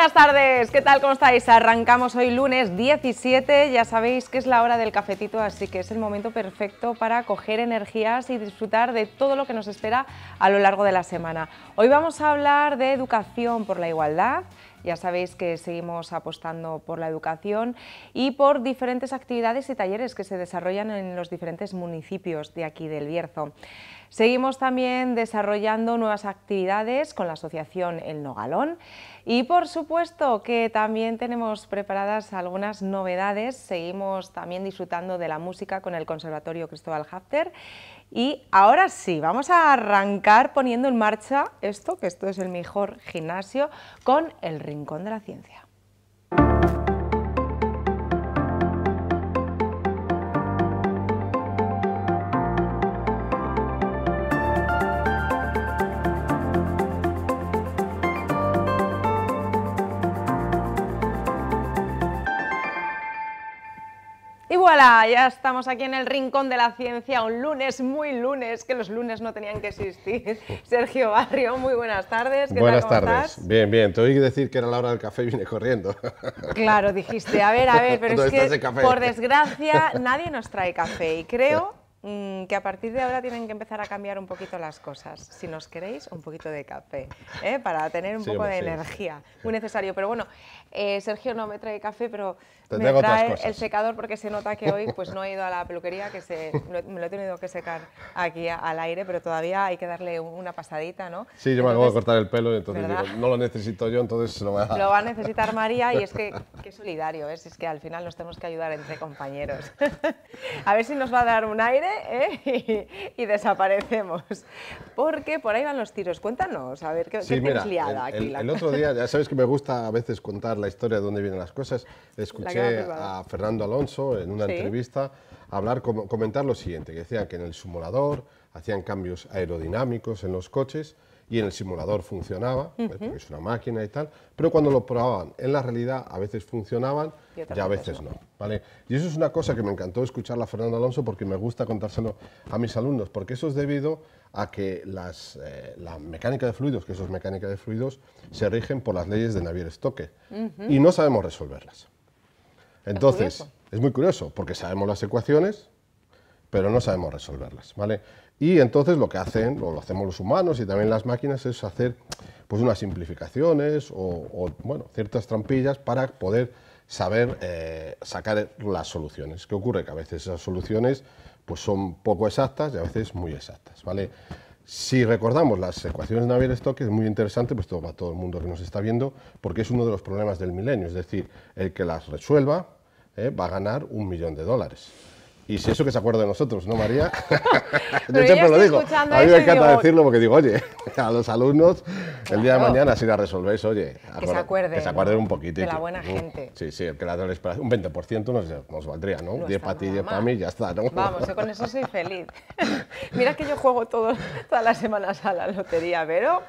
Buenas tardes, ¿qué tal? ¿Cómo estáis? Arrancamos hoy lunes 17, ya sabéis que es la hora del cafetito, así que es el momento perfecto para coger energías y disfrutar de todo lo que nos espera a lo largo de la semana. Hoy vamos a hablar de educación por la igualdad, ya sabéis que seguimos apostando por la educación y por diferentes actividades y talleres que se desarrollan en los diferentes municipios de aquí del Bierzo. Seguimos también desarrollando nuevas actividades con la asociación El Nogalón y por supuesto que también tenemos preparadas algunas novedades. Seguimos también disfrutando de la música con el Conservatorio Cristóbal Hafter y ahora sí, vamos a arrancar poniendo en marcha esto, que esto es el mejor gimnasio, con el Rincón de la Ciencia. Hola, Ya estamos aquí en el Rincón de la Ciencia, un lunes, muy lunes, que los lunes no tenían que existir. Sergio Barrio, muy buenas tardes. ¿Qué buenas tardes. Bien, bien. Te oí decir que era la hora del café y vine corriendo. Claro, dijiste, a ver, a ver, pero es que por desgracia nadie nos trae café y creo mm, que a partir de ahora tienen que empezar a cambiar un poquito las cosas. Si nos queréis, un poquito de café, ¿eh? para tener un poco de energía, muy necesario. Pero bueno, eh, Sergio no me trae café, pero me trae el secador porque se nota que hoy pues no he ido a la peluquería, que se, me lo he tenido que secar aquí al aire, pero todavía hay que darle una pasadita, ¿no? Sí, yo me acabo de cortar el pelo, entonces digo, no lo necesito yo, entonces lo va a... Lo va a necesitar María y es que qué solidario es, ¿eh? es que al final nos tenemos que ayudar entre compañeros. a ver si nos va a dar un aire ¿eh? y, desaparecemos, porque por ahí van los tiros. Cuéntanos, a ver, ¿qué, sí, aquí? El, el otro día, ya sabes que me gusta a veces contar la historia de dónde vienen las cosas, escuché a Fernando Alonso en una entrevista hablar, comentar lo siguiente, que decían que en el simulador hacían cambios aerodinámicos en los coches y en el simulador funcionaba, ¿eh? porque es una máquina y tal, pero cuando lo probaban en la realidad a veces funcionaban y, a veces no. ¿vale? Y eso es una cosa que me encantó escucharla a Fernando Alonso porque me gusta contárselo a mis alumnos, porque eso es debido a que las, eh, la mecánica de fluidos, que eso es mecánica de fluidos, se rigen por las leyes de Navier-Stokes y no sabemos resolverlas. Entonces, es muy curioso, porque sabemos las ecuaciones, pero no sabemos resolverlas, ¿vale? Y entonces lo que hacen, o lo hacemos los humanos y también las máquinas, es hacer pues unas simplificaciones o, bueno, ciertas trampillas para poder saber eh, sacar las soluciones. ¿Qué ocurre? Que a veces esas soluciones pues son poco exactas y a veces muy exactas, ¿vale? Si recordamos las ecuaciones de Navier-Stokes, es muy interesante, pues para todo el mundo que nos está viendo, porque es uno de los problemas del milenio, es decir, el que las resuelva ¿eh? va a ganar un millón de dólares. Y si eso que se acuerda de nosotros, ¿no, María? yo siempre lo digo. A mí me encanta decirlo porque digo, oye, a los alumnos, el día de mañana, si la resolvéis, oye, que se acuerden. Que se acuerden un poquito. De la buena gente. Sí, sí, el creador les Un 20% nos, nos, valdría, ¿no? no 10 para ti, 10 para mí, ya está, ¿no? Vamos, yo con eso soy feliz. Mira que yo juego todas las semanas a la lotería, pero.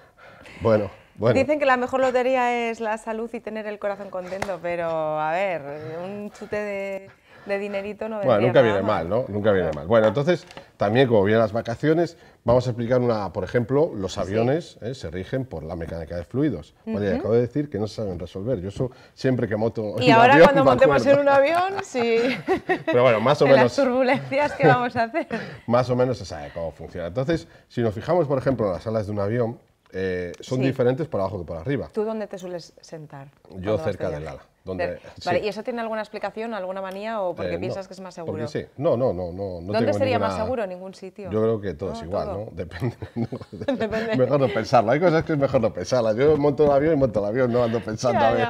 Bueno. Dicen que la mejor lotería es la salud y tener el corazón contento, pero a ver, un chute de, dinerito no Bueno, nunca viene mal, ¿no? Nunca viene mal. Bueno, entonces, también como vienen las vacaciones, vamos a explicar una, por ejemplo, los aviones ¿eh? se rigen por la mecánica de fluidos. acabo de decir que no se saben resolver. Yo eso siempre que moto Y ahora cuando montemos en un avión, sí. Pero bueno, más o menos... las turbulencias que vamos a hacer. más o menos se sabe cómo funciona. Entonces, si nos fijamos, por ejemplo, en las alas de un avión, eh, son diferentes para abajo que para arriba. ¿Tú dónde te sueles sentar? Yo cerca del ala. ¿Y eso tiene alguna explicación, alguna manía o porque eh, piensas que es más seguro? Porque sí, no, no, no. ¿Dónde sería más seguro? ¿Ningún sitio? Yo creo que todo es igual, ¿no? Depende, Mejor no pensarlo. Hay cosas que es mejor no pensarlas. Yo monto el avión y monto el avión, no ando pensando a ver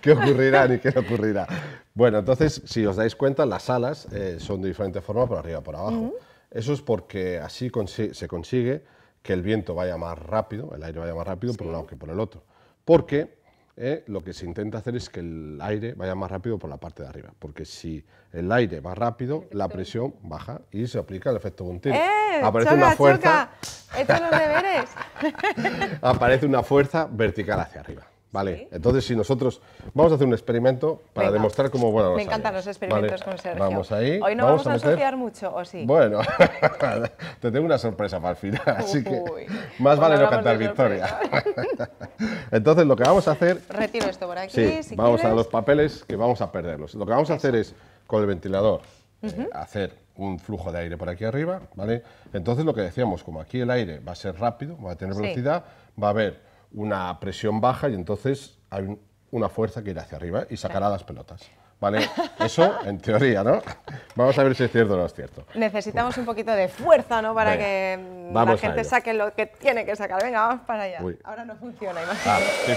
qué ocurrirá ni qué no ocurrirá. Bueno, entonces, si os dais cuenta, las alas eh, son de diferente forma, por arriba por abajo. Eso es porque así se consigue que el viento vaya más rápido, el aire vaya más rápido por un lado que por el otro. Porque eh, lo que se intenta hacer es que el aire vaya más rápido por la parte de arriba, porque si el aire va rápido, la presión baja y se aplica el efecto puntero. ¡Eh, Aparece una fuerza. deberes? Aparece una fuerza vertical hacia arriba. Vale, entonces si nosotros vamos a hacer un experimento para demostrar cómo bueno Me encantan los experimentos con Sergio. Vamos ahí. Hoy no vamos, a, asociar mucho, ¿o sí? Bueno, te tengo una sorpresa para el final, así que más vale no cantar victoria. entonces lo que vamos a hacer... Retiro esto por aquí, sí, vamos a los papeles que vamos a perderlos. Lo que vamos a hacer es, con el ventilador, eh, hacer un flujo de aire por aquí arriba, ¿vale? Entonces lo que decíamos, como aquí el aire va a ser rápido, va a tener velocidad, va a haber una presión baja y entonces hay una fuerza que irá hacia arriba y sacará las pelotas. ¿Vale? Eso en teoría, ¿no? Vamos a ver si es cierto o no es cierto. Necesitamos un poquito de fuerza, ¿no? Para que la gente saque lo que tiene que sacar. Venga, vamos para allá. Ahora no funciona, Ah, sí,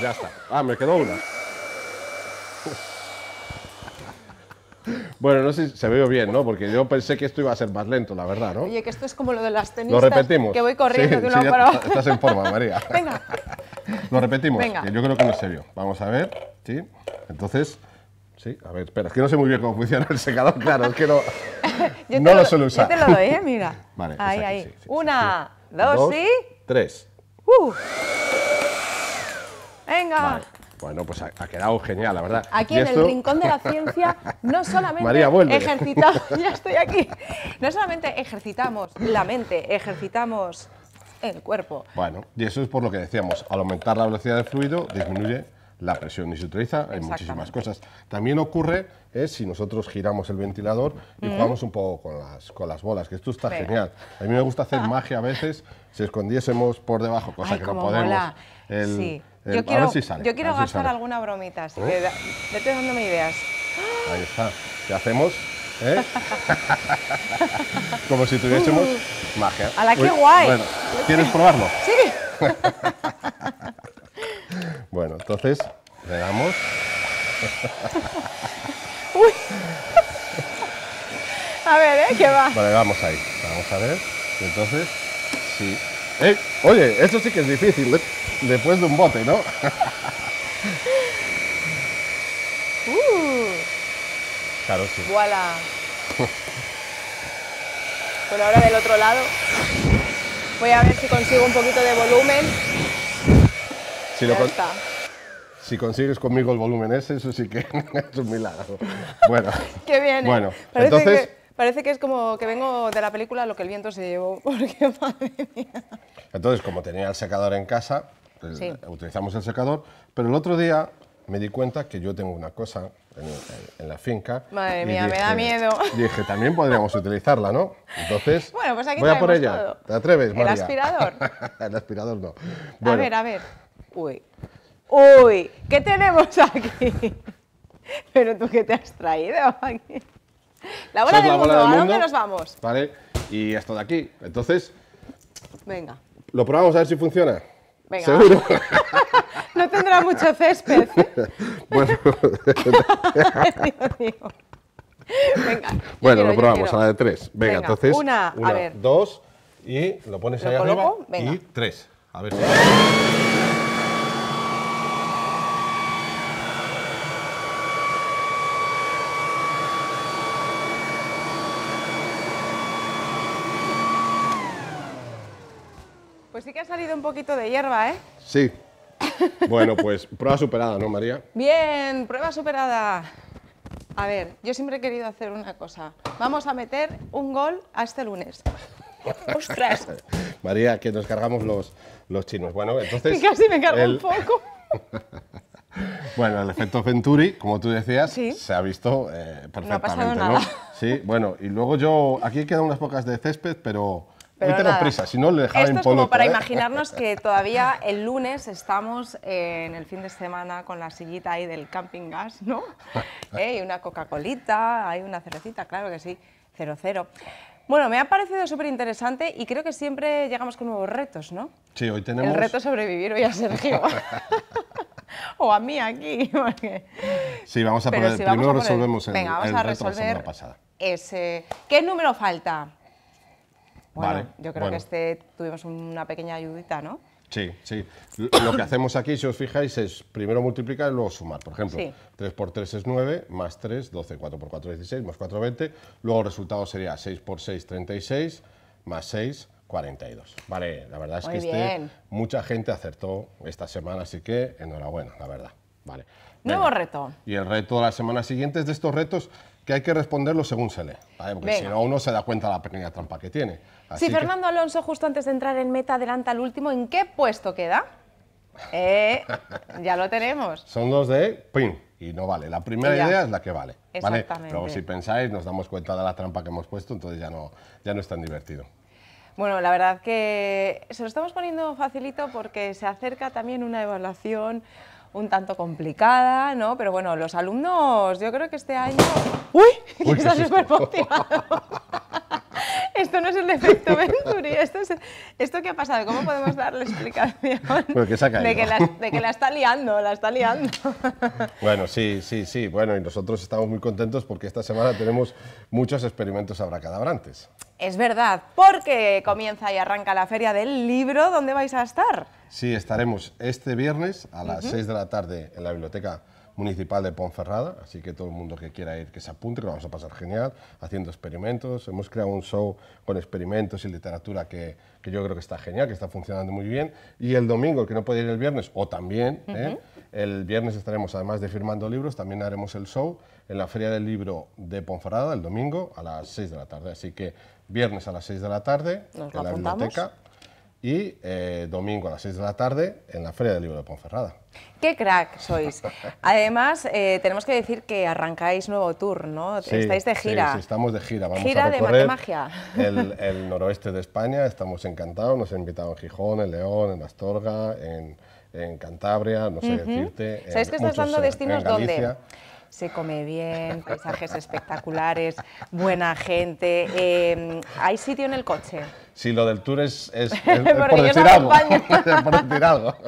ya está. Ah, me quedó una. Bueno, no sé si se veo bien, ¿no? Porque yo pensé que esto iba a ser más lento, la verdad, ¿no? Oye, que esto es como lo de las tenistas. Lo repetimos. Que voy corriendo sí, de una sí, Estás en forma, María. Venga. Lo repetimos. Venga. yo creo que no se vio. Vamos a ver. Sí. Entonces. Sí, a ver, espera, es que no sé muy bien cómo funciona el secador, claro, es que no, lo, suelo usar. Yo te lo doy, ¿eh? Mira. Vale, pues ahí, ahí. Una, dos, dos, y... Tres. Uh. Venga. Bueno, pues ha, quedado genial, la verdad. Aquí en el rincón de la ciencia no solamente ejercitamos, ya estoy aquí, no solamente ejercitamos la mente, ejercitamos el cuerpo. Bueno, y eso es por lo que decíamos, al aumentar la velocidad del fluido disminuye la presión y se utiliza en muchísimas cosas. También ocurre es eh, si nosotros giramos el ventilador y jugamos un poco con las, con las bolas, que esto está genial. A mí me gusta hacer magia a veces, si escondiésemos por debajo, cosa que no podemos. Em, yo, quiero, yo quiero, gastar alguna bromita, así oh. que dándome ideas. Ahí está. ¿Qué hacemos? ¿Eh? Como si tuviésemos uh. magia. ¡A la que guay! Bueno, ¿quieres probarlo? Sí. bueno, entonces le damos. Uy. A ver, ¿eh? ¿Qué va? Vale, vamos ahí. Vamos a ver. Entonces, sí oye, eso sí que es difícil, después de un bote, ¿no? uh. Claro, bueno, ahora del otro lado. Voy a ver si consigo un poquito de volumen. Si lo Si consigues conmigo el volumen ese, eso sí que es un milagro. Bueno. Qué bien. ¿eh? Bueno, entonces. Parece que es como que vengo de la película Lo que el viento se llevó, porque madre mía. Entonces, como tenía el secador en casa, pues, utilizamos el secador, pero el otro día me di cuenta que yo tengo una cosa en, la finca. Madre mía, me da miedo. Dije, también podríamos utilizarla, ¿no? Entonces, bueno, pues voy a por ella. ¿Te atreves, ¿El ¿El aspirador? el aspirador no. A ver, a ver. Uy. Uy, ¿qué tenemos aquí? Pero tú, ¿qué te has traído aquí? La bola, del, mundo, ¿a dónde nos vamos? Vale, y esto de aquí. Entonces... Venga. Lo probamos a ver si funciona. Venga. Seguro. no tendrá mucho césped. bueno. Venga. Bueno, lo probamos a la de tres. Venga, entonces. Una, a ver. dos y lo pones ahí coloco? y tres. A ver. si... un poquito de hierba, ¿eh? Sí. Bueno, pues prueba superada, ¿no, María? Bien, prueba superada. A ver, yo siempre he querido hacer una cosa. Vamos a meter un gol a este lunes. ¡Ostras! María, que nos cargamos los, los chinos. Bueno, entonces... casi me cargo un poco. bueno, el efecto Venturi, como tú decías, se ha visto eh, perfectamente, ¿no? Ha pasado Sí, bueno, y luego yo... Aquí quedan unas pocas de césped, pero pero prisa, si no le dejaba Esto es como para imaginarnos que todavía el lunes estamos en el fin de semana con la sillita ahí del camping gas, ¿no? ¿Eh? Y una Coca-Colita, hay una cervecita, claro que sí, cero cero. Bueno, me ha parecido súper interesante y creo que siempre llegamos con nuevos retos, ¿no? Sí, hoy tenemos... El reto sobrevivir hoy a Sergio. o a mí aquí. Sí, vamos a Pero si primero resolvemos el, reto de la semana pasada. Ese... ¿Qué número falta? Bueno, yo creo que este tuvimos una pequeña ayudita, ¿no? Sí, sí. Lo que hacemos aquí, si os fijáis, es primero multiplicar y luego sumar. Por ejemplo, 3 por 3 es 9, más 3, 12, 4 por 4 es 16, más 4, 20. Luego el resultado sería 6 por 6, 36, más 6, 42. Vale, la verdad es que este mucha gente acertó esta semana, así que enhorabuena, la verdad. Vale. Nuevo reto. Y el reto de la semana siguiente es de estos retos que hay que responderlo según se lee, porque si no uno se da cuenta de la pequeña trampa que tiene. si Fernando Alonso justo antes de entrar en meta adelanta al último, ¿en qué puesto queda? Eh, ya lo tenemos. Son dos de ping y no vale. La primera idea es la que vale. ¿vale? Luego si pensáis nos damos cuenta de la trampa que hemos puesto, entonces ya no, ya no es tan divertido. Bueno, la verdad que se lo estamos poniendo facilito porque se acerca también una evaluación un tanto complicada, ¿no? Pero bueno, los alumnos, yo creo que este año... ¡Uy! Uy está súper motivado esto no es el defecto Venturi, esto, es, esto que ha pasado, ¿cómo podemos darle explicación de, que la, está liando, la está liando? Bueno, sí, sí, sí, bueno, y nosotros estamos muy contentos porque esta semana tenemos muchos experimentos abracadabrantes. Es verdad, porque comienza y arranca la Feria del Libro, ¿dónde vais a estar? Sí, estaremos este viernes a las 6 de la tarde en la Biblioteca municipal de Ponferrada, así que todo el mundo que quiera ir que se apunte, que lo vamos a pasar genial, haciendo experimentos. Hemos creado un show con experimentos y literatura que, yo creo que está genial, que está funcionando muy bien. Y el domingo, que no puede ir el viernes, o también, ¿eh? el viernes estaremos, además de firmando libros, también haremos el show en la Feria del Libro de Ponferrada, el domingo, a las 6 de la tarde. Así que viernes a las 6 de la tarde, en la biblioteca y eh, domingo a las 6 de la tarde en la Feria del Libro de Ponferrada. ¡Qué crack sois! Además, eh, tenemos que decir que arrancáis nuevo tour, ¿no? Estáis de gira. Sí, estamos de gira. Vamos gira a recorrer de magia. El, noroeste de España, estamos encantados, nos han invitado en Gijón, en León, en Astorga, en, Cantabria, no sé decirte. ¿Sabéis que estás dando destinos dónde? se come bien, paisajes espectaculares, buena gente. Em, ¿Hay sitio en el coche? Sí, lo del tour es, es, por, algo.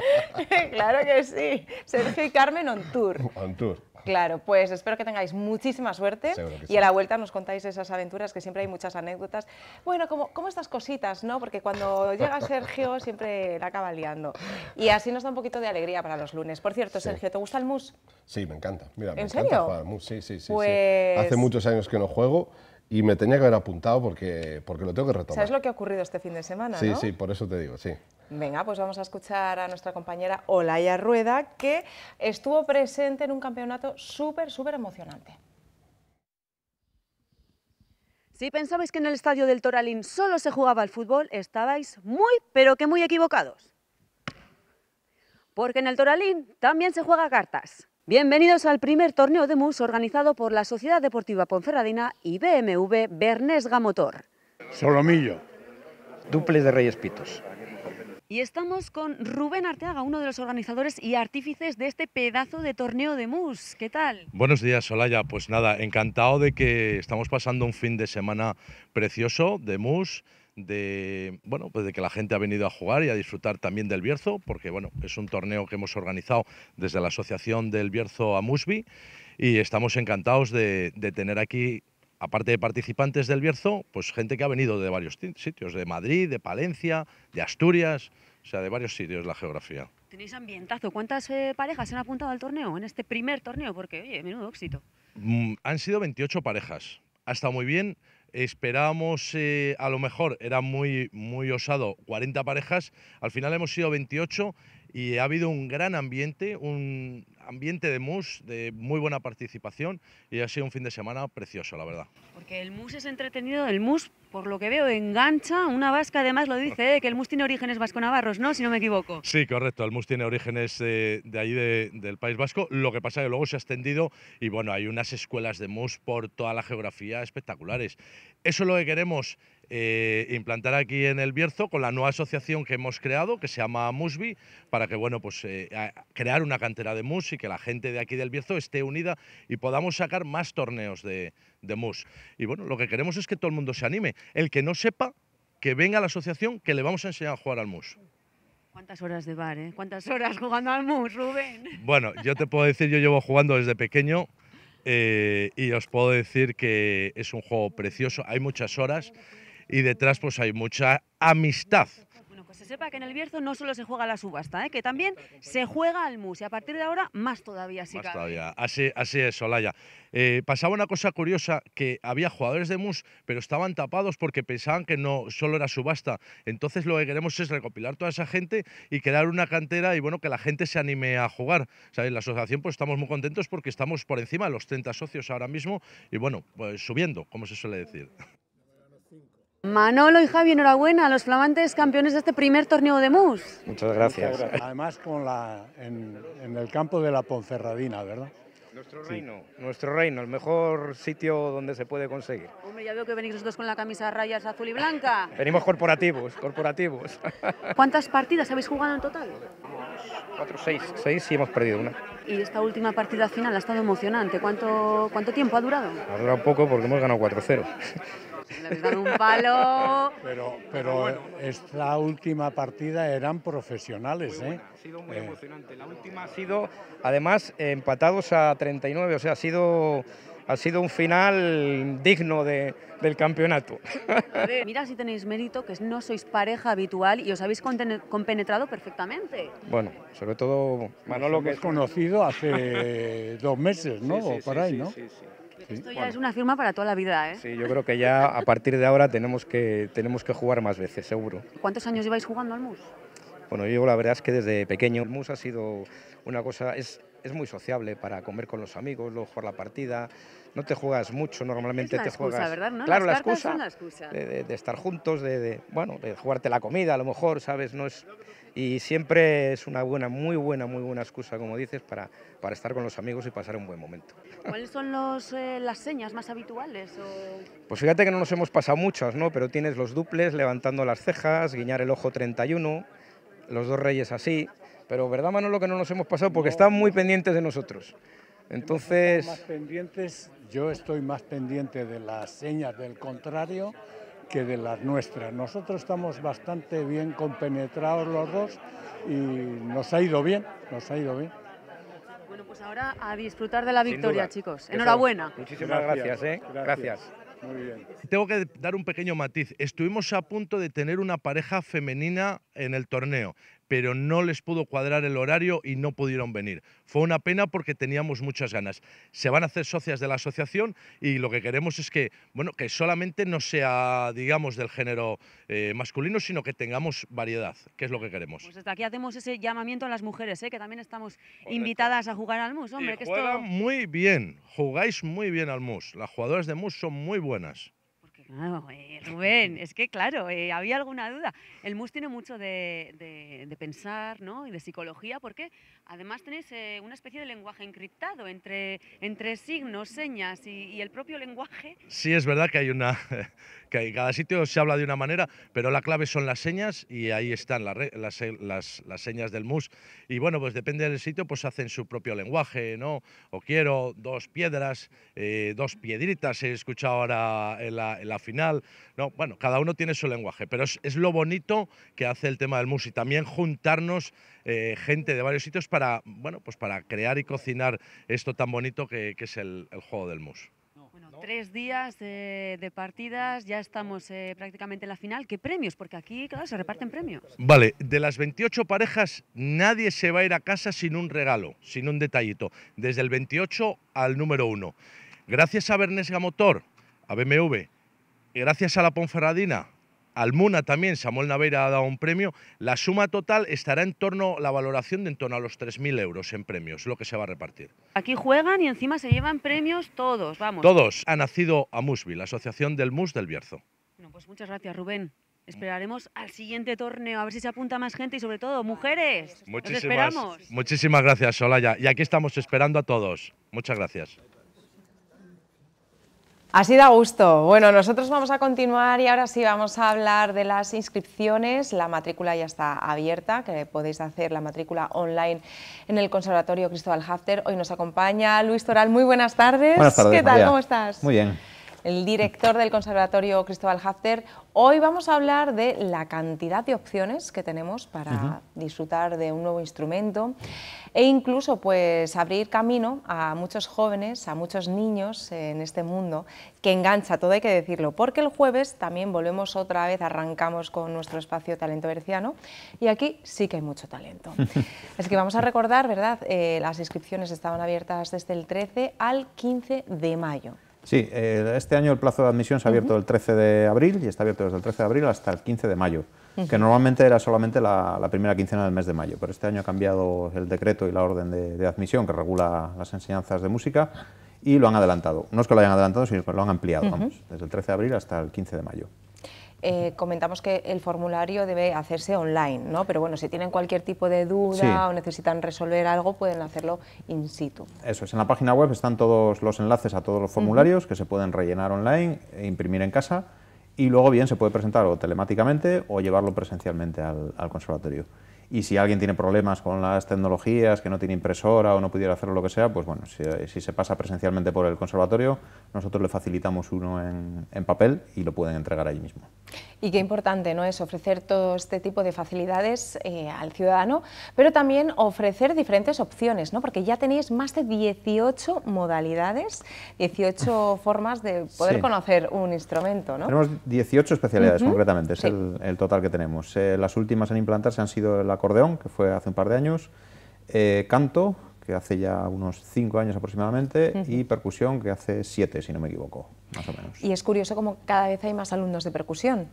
claro que sí. Sergio y Carmen on tour. On tour. Claro, pues espero que tengáis muchísima suerte y a la vuelta nos contáis esas aventuras, que siempre hay muchas anécdotas. Bueno, como, como estas cositas, ¿no? Porque cuando llega Sergio siempre la acaba liando. Y así nos da un poquito de alegría para los lunes. Por cierto, Sergio, ¿te gusta el mus? Sí, me encanta. Mira, ¿En me encanta jugar al mus. Sí, sí, sí. Pues Hace muchos años que no juego y me tenía que haber apuntado porque, porque lo tengo que retomar. ¿Sabes lo que ha ocurrido este fin de semana? Sí, sí, por eso te digo, sí. Venga, pues vamos a escuchar a nuestra compañera Olaya Rueda, que estuvo presente en un campeonato súper, súper emocionante. Si pensabais que en el estadio del Toralín solo se jugaba al fútbol, estabais muy, pero que muy equivocados. Porque en el Toralín también se juega cartas. Bienvenidos al primer torneo de MUS organizado por la Sociedad Deportiva Ponferradina y BMW Bernesga Motor. Solomillo. Duple de Reyes Pitos. Y estamos con Rubén Arteaga, uno de los organizadores y artífices de este pedazo de torneo de MUS. ¿Qué tal? Buenos días, Solaya. Pues nada, encantado de que estamos pasando un fin de semana precioso de MUS de bueno pues de que la gente ha venido a jugar y a disfrutar también del Bierzo porque bueno es un torneo que hemos organizado desde la asociación del Bierzo a Musby y estamos encantados de, tener aquí aparte de participantes del Bierzo pues gente que ha venido de varios sitios de Madrid de Palencia de Asturias o sea de varios sitios la geografía tenéis ambientazo cuántas eh, parejas han apuntado al torneo en este primer torneo porque oye menudo éxito mm, han sido 28 parejas ha estado muy bien Esperábamos, eh, a lo mejor, era muy, muy osado, 40 parejas. Al final hemos sido 28 y ha habido un gran ambiente, un ambiente de mus, de muy buena participación y ha sido un fin de semana precioso, la verdad. Porque el mus es entretenido, el mus, por lo que veo, engancha, una vasca además lo dice, ¿eh? que el mus tiene orígenes vasco-navarros, ¿no? Si no me equivoco. Sí, correcto, el mus tiene orígenes eh, de, ahí del País Vasco, lo que pasa es que luego se ha extendido y bueno, hay unas escuelas de mus por toda la geografía espectaculares. Eso es lo que queremos eh, implantar aquí en el Bierzo con la nueva asociación que hemos creado, que se llama Musbi, para que, bueno, pues eh, crear una cantera de mus y que la gente de aquí del Bierzo esté unida y podamos sacar más torneos de, de mus. Y bueno, lo que queremos es que todo el mundo se anime. El que no sepa, que venga a la asociación, que le vamos a enseñar a jugar al mus. ¿Cuántas horas de bar, eh? ¿Cuántas horas jugando al mus, Rubén? Bueno, yo te puedo decir, yo llevo jugando desde pequeño eh, y os puedo decir que es un juego precioso. Hay muchas horas y detrás pues hay mucha amistad pues se sepa que en el Bierzo no solo se juega la subasta, ¿eh? que también se juega al MUS y a partir de ahora más todavía si más Todavía. Así, así es, Olaya. Eh, pasaba una cosa curiosa, que había jugadores de MUS, pero estaban tapados porque pensaban que no solo era subasta. Entonces lo que queremos es recopilar toda esa gente y crear una cantera y bueno, que la gente se anime a jugar. ¿Sabes? La asociación pues estamos muy contentos porque estamos por encima de los 30 socios ahora mismo y bueno, pues subiendo, como se suele decir. Manolo y Javi, enhorabuena a los flamantes campeones de este primer torneo de MUS. Muchas gracias. Además, con la, en, el campo de la Ponferradina, ¿verdad? Nuestro reino, nuestro reino, el mejor sitio donde se puede conseguir. Hombre, ya veo que venís los dos con la camisa a rayas azul y blanca. Venimos corporativos, corporativos. ¿Cuántas partidas habéis jugado en total? Cuatro, seis. Seis y hemos perdido una. Y esta última partida final ha estado emocionante. ¿Cuánto, cuánto tiempo ha durado? Ha durado poco porque hemos ganado 4-0. Le un palo. Pero, pero esta última partida eran profesionales, ¿eh? Ha sido muy eh, emocionante. La última ha sido, además, empatados a 39, o sea, ha sido ha sido un final digno del campeonato. Mira si tenéis mérito que no sois pareja habitual y os habéis compenetrado perfectamente. Bueno, sobre todo Manolo que... es conocido hace dos meses, ¿no? Sí, ¿no? Esto ya es una firma para toda la vida, ¿eh? Sí, yo creo que ya a partir de ahora tenemos que, tenemos que jugar más veces, seguro. ¿Cuántos años lleváis jugando al MUS? Bueno, yo la verdad es que desde pequeño el MUS ha sido una cosa... Es, es muy sociable para comer con los amigos, luego jugar la partida. No te juegas mucho, normalmente te juegas. Claro, la excusa, De, estar juntos, de, bueno, de jugarte la comida, a lo mejor, sabes, no es y siempre es una buena, muy buena, muy buena excusa, como dices, para, para estar con los amigos y pasar un buen momento. ¿Cuáles son eh, las señas más habituales? Pues fíjate que no nos hemos pasado muchas, ¿no? Pero tienes los duples levantando las cejas, guiñar el ojo 31, los dos reyes así, pero verdad, Manolo, que no nos hemos pasado porque están muy pendientes de nosotros. Entonces... Más pendientes, yo estoy más pendiente de las señas del contrario que de las nuestras. Nosotros estamos bastante bien compenetrados los dos y nos ha ido bien, nos ha ido bien. Bueno, pues ahora a disfrutar de la victoria, chicos. Enhorabuena. Muchísimas gracias, ¿eh? Gracias. gracias. Muy bien. Tengo que dar un pequeño matiz. Estuvimos a punto de tener una pareja femenina en el torneo pero no les pudo cuadrar el horario y no pudieron venir. Fue una pena porque teníamos muchas ganas. Se van a hacer socias de la asociación y lo que queremos es que, bueno, que solamente no sea, digamos, del género eh, masculino, sino que tengamos variedad, que es lo que queremos. Pues desde aquí hacemos ese llamamiento a las mujeres, ¿eh? que también estamos pues invitadas a jugar al MUS. Hombre, que muy bien, jugáis muy bien al MUS. Las jugadoras de MUS son muy buenas. Ah, Rubén, es que claro, eh, había alguna duda. El MUS tiene mucho de, pensar ¿no? y de psicología porque además tenéis eh, una especie de lenguaje encriptado entre, entre signos, señas y, el propio lenguaje. Sí, es verdad que hay una que en cada sitio se habla de una manera, pero la clave son las señas y ahí están las, eh, las, las, señas del MUS. Y bueno, pues depende del sitio, pues hacen su propio lenguaje, ¿no? O quiero dos piedras, dos piedritas, he escuchado ahora en la final. No, bueno, cada uno tiene su lenguaje, pero es, lo bonito que hace el tema del MUS y también juntarnos eh, gente de varios sitios para, bueno, pues para crear y cocinar esto tan bonito que, es el, juego del MUS. tres días de partidas, ya estamos eh, prácticamente en la final. ¿Qué premios? Porque aquí, claro, se reparten premios. Vale, de las 28 parejas, nadie se va a ir a casa sin un regalo, sin un detallito, desde el 28 al número 1. Gracias a Bernesga Motor, a BMW, gracias a la Ponferradina, al MUNA también, Samuel Naveira ha dado un premio, la suma total estará en torno, a la valoración de en torno a los 3.000 euros en premios, lo que se va a repartir. Aquí juegan y encima se llevan premios todos, vamos. Todos. Ha nacido a Musby, la Asociación del Mus del Bierzo. Bueno, pues muchas gracias, Rubén. Esperaremos al siguiente torneo, a ver si se apunta más gente y sobre todo mujeres. Muchísimas, muchísimas gracias, Solaya. Y aquí estamos esperando a todos. Muchas gracias. Así da gusto. Bueno, nosotros vamos a continuar y ahora sí vamos a hablar de las inscripciones. La matrícula ya está abierta, que podéis hacer la matrícula online en el Conservatorio Cristóbal Hafter. Hoy nos acompaña Luis Toral. Muy buenas tardes. Buenas tardes ¿Qué tal? ¿Cómo estás? Muy bien el director del Conservatorio Cristóbal Hafter. Hoy vamos a hablar de la cantidad de opciones que tenemos para disfrutar de un nuevo instrumento e incluso pues abrir camino a muchos jóvenes, a muchos niños en este mundo que engancha, todo hay que decirlo, porque el jueves también volvemos otra vez, arrancamos con nuestro espacio Talento Berciano y aquí sí que hay mucho talento. Es que vamos a recordar, ¿verdad? Eh, las inscripciones estaban abiertas desde el 13 al 15 de mayo. Sí, eh, este año el plazo de admisión se ha abierto el 13 de abril y está abierto desde el 13 de abril hasta el 15 de mayo, que normalmente era solamente la, primera quincena del mes de mayo, pero este año ha cambiado el decreto y la orden de, admisión que regula las enseñanzas de música y lo han adelantado. No es que lo hayan adelantado, sino que lo han ampliado, vamos, desde el 13 de abril hasta el 15 de mayo. Eh, comentamos que el formulario debe hacerse online, ¿no? Pero bueno, si tienen cualquier tipo de duda o necesitan resolver algo, pueden hacerlo in situ. Eso es, en la página web están todos los enlaces a todos los formularios que se pueden rellenar online e imprimir en casa y luego bien se puede presentar o telemáticamente o llevarlo presencialmente al, al conservatorio y si alguien tiene problemas con las tecnologías, que no tiene impresora o no pudiera hacer lo que sea, pues bueno, si, se pasa presencialmente por el conservatorio, nosotros le facilitamos uno en, en papel y lo pueden entregar allí mismo. Y qué importante ¿no? es ofrecer todo este tipo de facilidades eh, al ciudadano, pero también ofrecer diferentes opciones, ¿no? porque ya tenéis más de 18 modalidades, 18 formas de poder conocer un instrumento. ¿no? Tenemos 18 especialidades concretamente, es el, total que tenemos. Eh, las últimas en implantarse han sido el acordeón, que fue hace un par de años, eh, canto, que hace ya unos 5 años aproximadamente, y percusión, que hace 7, si no me equivoco, más o menos. Y es curioso como cada vez hay más alumnos de percusión.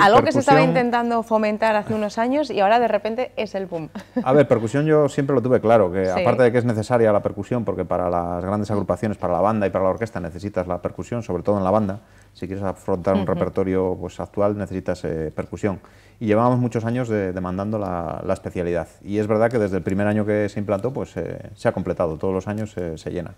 Algo que se estaba intentando fomentar hace unos años y ahora de repente es el boom. A ver, percusión yo siempre lo tuve claro, que aparte de que es necesaria la percusión, porque para las grandes agrupaciones, para la banda y para la orquesta necesitas la percusión, sobre todo en la banda, si quieres afrontar un repertorio pues, actual necesitas eh, percusión. Y llevábamos muchos años demandando la, especialidad. Y es verdad que desde el primer año que se implantó, pues eh, se ha completado, todos los años eh, se llena.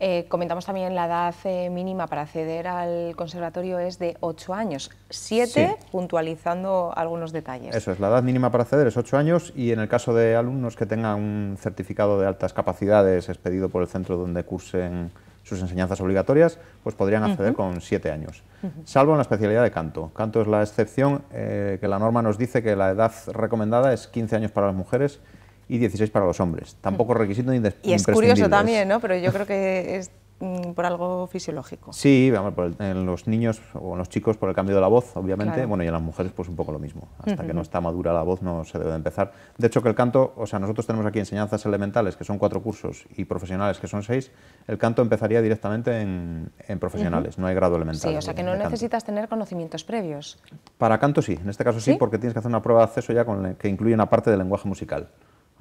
Eh, comentamos también la edad eh, mínima para acceder al conservatorio es de 8 años, 7 puntualizando algunos detalles. Eso es, la edad mínima para acceder es 8 años y en el caso de alumnos que tengan un certificado de altas capacidades expedido por el centro donde cursen sus enseñanzas obligatorias, pues podrían acceder con 7 años, salvo en la especialidad de canto. Canto es la excepción eh, que la norma nos dice que la edad recomendada es 15 años para las mujeres y 16 para los hombres. Tampoco mm. requisito Y es curioso también, ¿no? Pero yo creo que es mm, por algo fisiológico. Sí, en los niños o en los chicos por el cambio de la voz, obviamente, bueno, y en las mujeres pues un poco lo mismo. Hasta que no está madura la voz no se debe de empezar. De hecho, que el canto, o sea, nosotros tenemos aquí enseñanzas elementales, que son cuatro cursos, y profesionales, que son seis, el canto empezaría directamente en, profesionales, no hay grado elemental. Sí, o sea, que no necesitas tener conocimientos previos. Para canto sí, en este caso sí, porque tienes que hacer una prueba de acceso ya con, que incluye una parte del lenguaje musical.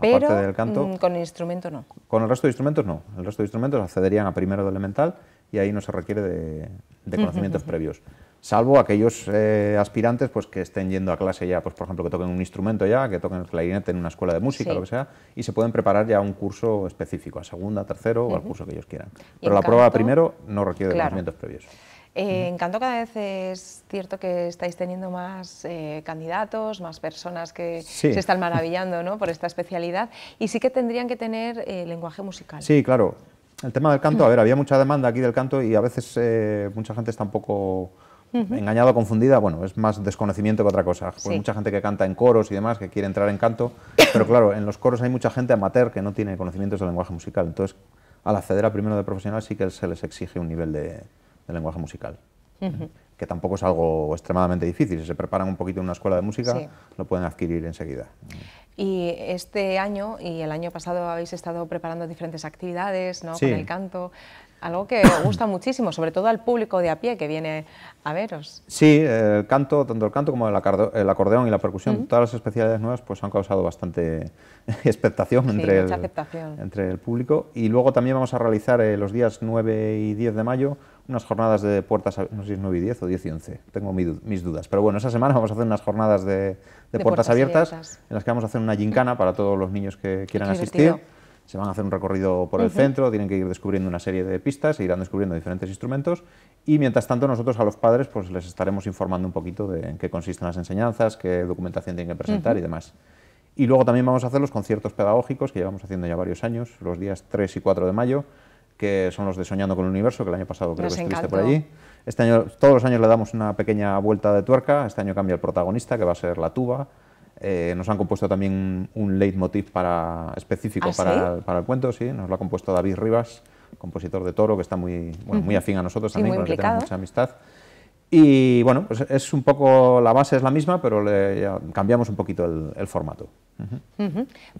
Pero del canto. Mm, con instrumento no. Con el resto de instrumentos no. El resto de instrumentos accederían a primero de elemental y ahí no se requiere de, conocimientos previos. Salvo aquellos eh, aspirantes pues, que estén yendo a clase ya, pues, por ejemplo, que toquen un instrumento ya, que toquen el clarinete en una escuela de música, lo que sea, y se pueden preparar ya un curso específico, a segunda, tercero o al curso que ellos quieran. Pero la prueba primero no requiere de conocimientos previos. Eh, en Canto cada vez es cierto que estáis teniendo más eh, candidatos, más personas que se están maravillando ¿no? por esta especialidad y sí que tendrían que tener eh, lenguaje musical. Sí, claro. El tema del canto, a ver, había mucha demanda aquí del canto y a veces mucha gente está un poco engañada, confundida, bueno, es más desconocimiento que otra cosa. Hay pues mucha gente que canta en coros y demás, que quiere entrar en canto, pero claro, en los coros hay mucha gente amateur que no tiene conocimientos del lenguaje musical, entonces al acceder a primero de profesional sí que se les exige un nivel de, lenguaje musical. ¿eh? que tampoco es algo extremadamente difícil. Si se preparan un poquito en una escuela de música, lo pueden adquirir enseguida. Y este año y el año pasado habéis estado preparando diferentes actividades ¿no? con el canto, algo que gusta muchísimo, sobre todo al público de a pie que viene a veros. Sí, el canto, tanto el canto como el, acordeón y la percusión, todas las especialidades nuevas pues, han causado bastante expectación entre, el, aceptación. entre el público. Y luego también vamos a realizar eh, los días 9 y 10 de mayo unas jornadas de puertas, no sé si es 9 y 10 o 10 y 11, tengo mis dudas. Pero bueno, esa semana vamos a hacer unas jornadas de, puertas, abiertas, en las que vamos a hacer una gincana para todos los niños que quieran asistir. Se van a hacer un recorrido por el centro, tienen que ir descubriendo una serie de pistas, irán descubriendo diferentes instrumentos y mientras tanto nosotros a los padres pues les estaremos informando un poquito de en qué consisten las enseñanzas, qué documentación tienen que presentar y demás. Y luego también vamos a hacer los conciertos pedagógicos que llevamos haciendo ya varios años, los días 3 y 4 de mayo, que son los de Soñando con el Universo, que el año pasado creo que estuviste por allí. Este año, todos los años le damos una pequeña vuelta de tuerca, este año cambia el protagonista, que va a ser la tuba. Eh, nos han compuesto también un, leitmotiv para, específico ¿Ah, para, el cuento, sí, nos lo ha compuesto David Rivas, compositor de Toro, que está muy, muy afín a nosotros también, con el que tenemos mucha amistad. Y bueno, pues es un poco, la base es la misma, pero cambiamos un poquito el, formato.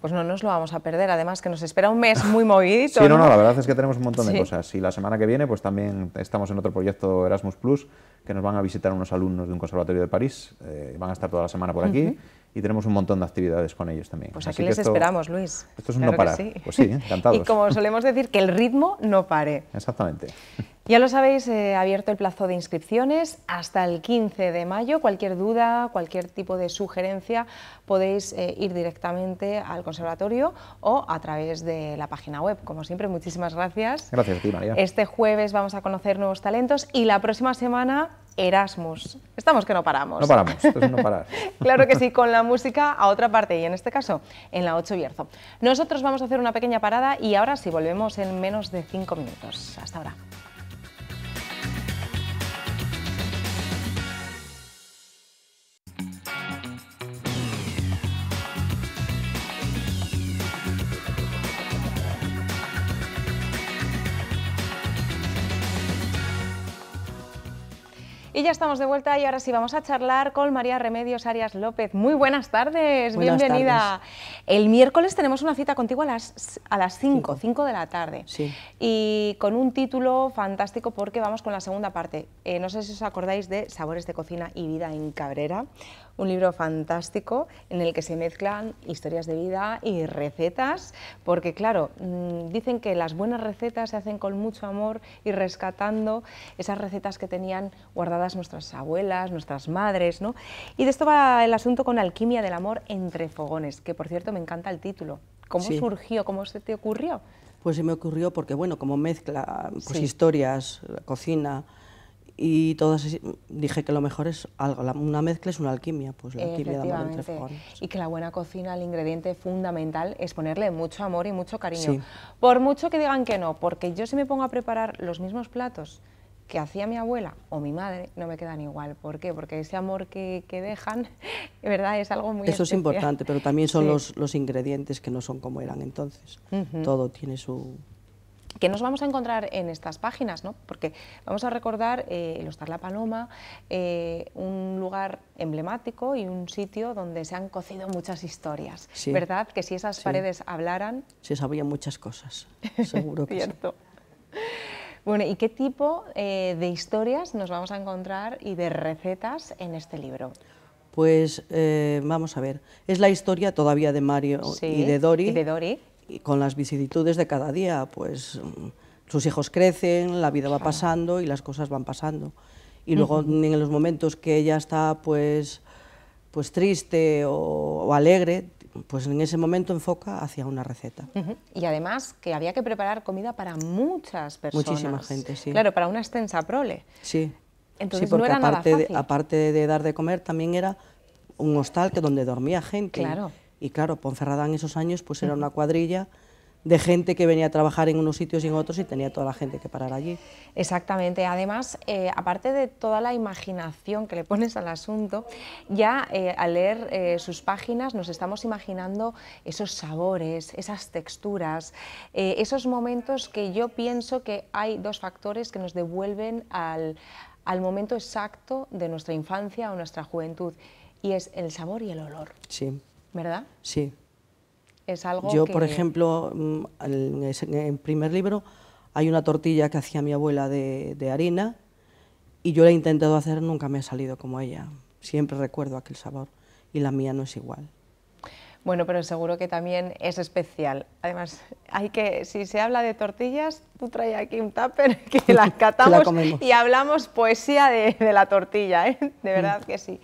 Pues no nos lo vamos a perder, además que nos espera un mes muy movidito. sí, no, no, la verdad es que tenemos un montón de cosas. Y la semana que viene, pues también estamos en otro proyecto Erasmus Plus, que nos van a visitar unos alumnos de un conservatorio de París, eh, van a estar toda la semana por aquí. y tenemos un montón de actividades con ellos también. Pues aquí les esperamos, Luis. Esto es un no parar. Pues sí, encantados. Y como solemos decir, que el ritmo no pare. Exactamente. Ya lo sabéis, he abierto el plazo de inscripciones hasta el 15 de mayo. Cualquier duda, cualquier tipo de sugerencia, podéis eh, ir directamente al conservatorio o a través de la página web. Como siempre, muchísimas gracias. Gracias a ti, María. Este jueves vamos a conocer nuevos talentos y la próxima semana Erasmus. Estamos que no paramos. No paramos, no paramos. claro que sí, con la música a otra parte y en este caso en la 8 Bierzo. Nosotros vamos a hacer una pequeña parada y ahora sí volvemos en menos de cinco minutos. Hasta ahora. Y ya estamos de vuelta y ahora sí vamos a charlar con María Remedios Arias López. Muy buenas tardes, bienvenida. El miércoles tenemos una cita contigo a las, a las 5, 5 de la tarde. Sí. Y con un título fantástico porque vamos con la segunda parte. Eh, no sé si os acordáis de Sabores de Cocina y Vida en Cabrera un libro fantástico en el que se mezclan historias de vida y recetas, porque claro, mm, dicen que las buenas recetas se hacen con mucho amor y rescatando esas recetas que tenían guardadas nuestras abuelas, nuestras madres, ¿no? Y de esto va el asunto con Alquimia del Amor entre Fogones, que por cierto me encanta el título. ¿Cómo surgió? ¿Cómo se te ocurrió? Pues se me ocurrió porque, bueno, como mezcla pues, historias, cocina, y todas dije que lo mejor es algo, una mezcla es una alquimia, pues la alquimia de amor Y que la buena cocina, el ingrediente fundamental es ponerle mucho amor y mucho cariño. Por mucho que digan que no, porque yo si me pongo a preparar los mismos platos que hacía mi abuela o mi madre, no me quedan igual. ¿Por qué? Porque ese amor que, que dejan, ¿verdad? Es algo muy Eso es importante, pero también son los, los, ingredientes que no son como eran entonces. Todo tiene su, que nos vamos a encontrar en estas páginas, ¿no? porque vamos a recordar eh, el Hostal La Paloma, eh, un lugar emblemático y un sitio donde se han cocido muchas historias, ¿verdad? Que si esas paredes hablaran... Se sabían muchas cosas, seguro que Cierto. Bueno, ¿y qué tipo eh, de historias nos vamos a encontrar y de recetas en este libro? Pues eh, vamos a ver, es la historia todavía de Mario y de Dori. Y de Dori y con las vicisitudes de cada día, pues sus hijos crecen, la vida va pasando y las cosas van pasando. Y luego en los momentos que ella está pues, pues triste o, alegre, pues en ese momento enfoca hacia una receta. Y además que había que preparar comida para muchas personas. Muchísima gente, sí. Claro, para una extensa prole. Sí. Entonces porque no era nada fácil. aparte de dar de comer, también era un hostal que donde dormía gente. Claro. Y claro, Ponferrada en esos años pues era una cuadrilla de gente que venía a trabajar en unos sitios y en otros y tenía toda la gente que parar allí. Exactamente, además, eh, aparte de toda la imaginación que le pones al asunto, ya eh, al leer eh, sus páginas nos estamos imaginando esos sabores, esas texturas, esos momentos que yo pienso que hay dos factores que nos devuelven al, al momento exacto de nuestra infancia o nuestra juventud, y es el sabor y el olor. Sí. ¿Verdad? Sí. Es algo Yo, por ejemplo, mm, en primer libro hay una tortilla que hacía mi abuela de, harina y yo la he intentado hacer, nunca me ha salido como ella. Siempre recuerdo aquel sabor y la mía no es igual. Bueno, pero seguro que también es especial. Además, hay que, si se habla de tortillas, tú trae aquí un tupper que la catamos y hablamos poesía de, la tortilla, ¿eh? de verdad mm. que sí.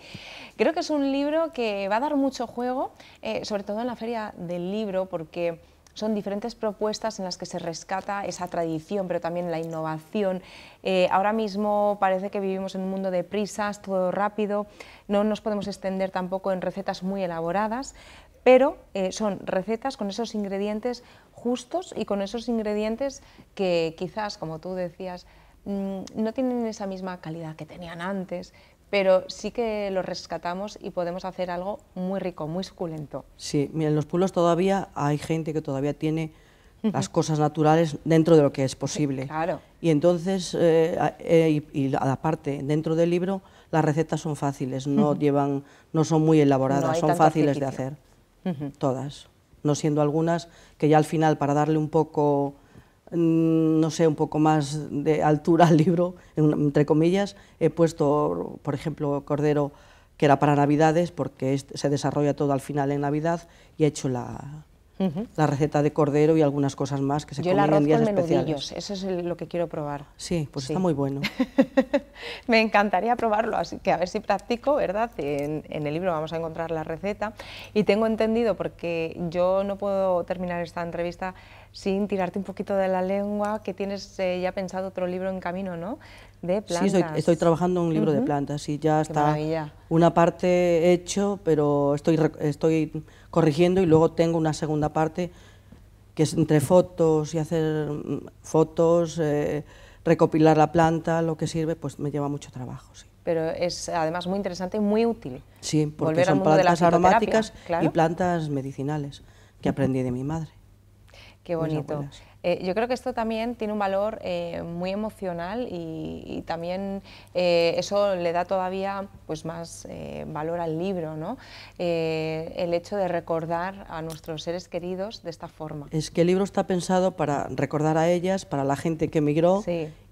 Creo que es un libro que va a dar mucho juego, eh, sobre todo en la feria del libro, porque son diferentes propuestas en las que se rescata esa tradición, pero también la innovación. Eh, ahora mismo parece que vivimos en un mundo de prisas, todo rápido, no nos podemos extender tampoco en recetas muy elaboradas, pero eh, son recetas con esos ingredientes justos y con esos ingredientes que quizás, como tú decías, mm, no tienen esa misma calidad que tenían antes, pero sí que lo rescatamos y podemos hacer algo muy rico, muy suculento. Sí, mira, en los pueblos todavía hay gente que todavía tiene las cosas naturales dentro de lo que es posible. Claro. Y entonces, eh, eh, y, aparte, dentro del libro, las recetas son fáciles, no, llevan, no son muy elaboradas, son fáciles de hacer, todas, no siendo algunas que ya al final, para darle un poco Mm, no sé, un poco más de altura al libro, entre comillas. He puesto, por ejemplo, Cordero, que era para Navidades, porque se desarrolla todo al final en Navidad, y he hecho la, la receta de cordero y algunas cosas más que se Yo en días con menudillos, eso es lo que quiero probar. Sí, pues está muy bueno. Me encantaría probarlo, así que a ver si practico, ¿verdad? En, el libro vamos a encontrar la receta. Y tengo entendido, porque yo no puedo terminar esta entrevista sin tirarte un poquito de la lengua, que tienes eh, ya pensado otro libro en camino, ¿no? De plantas. Sí, estoy, trabajando en un libro de plantas y ya está una parte hecho, pero estoy, estoy corrigiendo y luego tengo una segunda parte que es entre fotos y hacer mm, fotos, eh, recopilar la planta, lo que sirve, pues me lleva mucho trabajo. Sí. Pero es además muy interesante y muy útil. Sí, porque son plantas aromáticas y plantas medicinales que aprendí de mi madre. Qué bonito. Eh, yo creo que esto también tiene un valor eh, muy emocional y, también eh, eso le da todavía pues, más valor al libro, ¿no? el hecho de recordar a nuestros seres queridos de esta forma. Es que el libro está pensado para recordar a ellas, para la gente que emigró